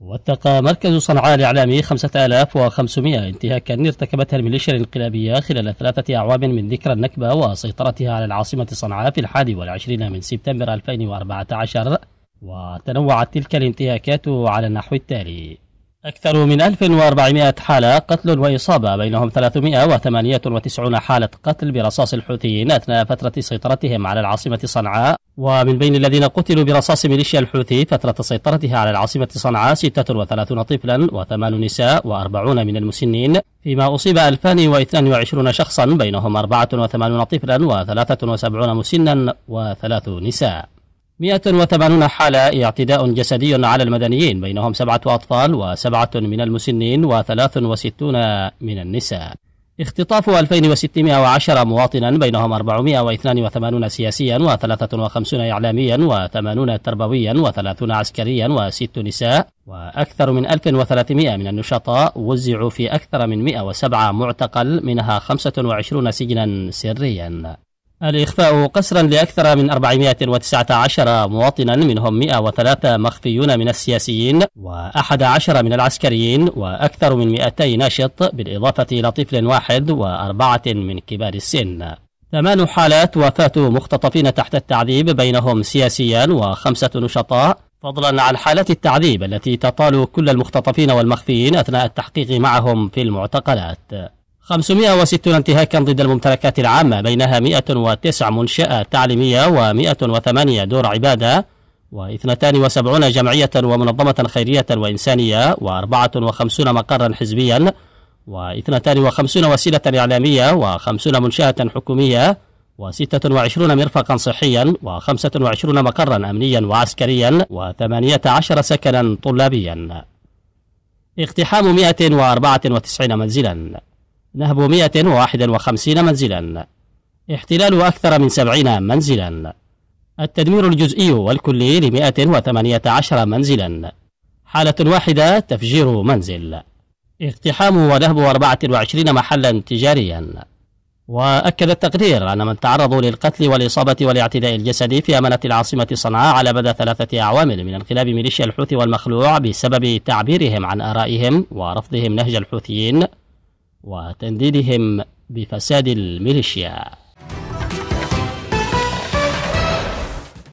وثق مركز صنعاء الإعلامي 5500 انتهاكا ارتكبتها الميليشيا الانقلابية خلال ثلاثة أعوام من ذكرى النكبة وسيطرتها على العاصمة صنعاء في الحادي والعشرين من سبتمبر 2014 وتنوعت تلك الانتهاكات على النحو التالي أكثر من 1400 حالة قتل وإصابة بينهم 398 حالة قتل برصاص الحوثيين أثناء فترة سيطرتهم على العاصمة صنعاء ومن بين الذين قتلوا برصاص ميليشيا الحوثي فترة سيطرتها على العاصمة صنعاء 36 طفلا وثمان نساء و40 من المسنين فيما أصيب 2022 شخصا بينهم 84 طفلا و73 مسنا وثلاث نساء 180 حالة اعتداء جسدي على المدنيين بينهم سبعة أطفال وسبعة من المسنين و63 من النساء اختطاف 2610 مواطنا بينهم 482 سياسيا و53 إعلاميا و80 تربويا و30 عسكريا و6 نساء وأكثر من 1300 من النشطاء وزعوا في أكثر من 107 معتقل منها 25 سجنا سريا الإخفاء قسرا لأكثر من 419 مواطنا منهم 103 مخفيون من السياسيين و11 من العسكريين وأكثر من 200 ناشط بالإضافة إلى طفل واحد وأربعة من كبار السن ثمان حالات وفاة مختطفين تحت التعذيب بينهم سياسيان وخمسة نشطاء فضلا عن حالات التعذيب التي تطال كل المختطفين والمخفيين أثناء التحقيق معهم في المعتقلات 560 انتهاكا ضد الممتلكات العامة بينها 109 منشأة تعليمية و108 دور عبادة و72 جمعية ومنظمة خيرية وإنسانية و54 مقرا حزبيا و52 وسيلة إعلامية و50 منشأة حكومية و26 مرفقا صحيا و25 مقرا أمنيا وعسكريا و18 سكنا طلابيا اقتحام 194 منزلا نهب 151 منزلا احتلال أكثر من 70 منزلا التدمير الجزئي والكلي ل 118 منزلا حالة واحدة تفجير منزل اقتحام ونهب 24 محلا تجاريا وأكد التقرير أن من تعرضوا للقتل والإصابة والاعتداء الجسدي في أمانة العاصمة صنعاء على مدى ثلاثة أعوام من انقلاب ميليشيا الحوثي والمخلوع بسبب تعبيرهم عن آرائهم ورفضهم نهج الحوثيين وتنديدهم بفساد الميليشيا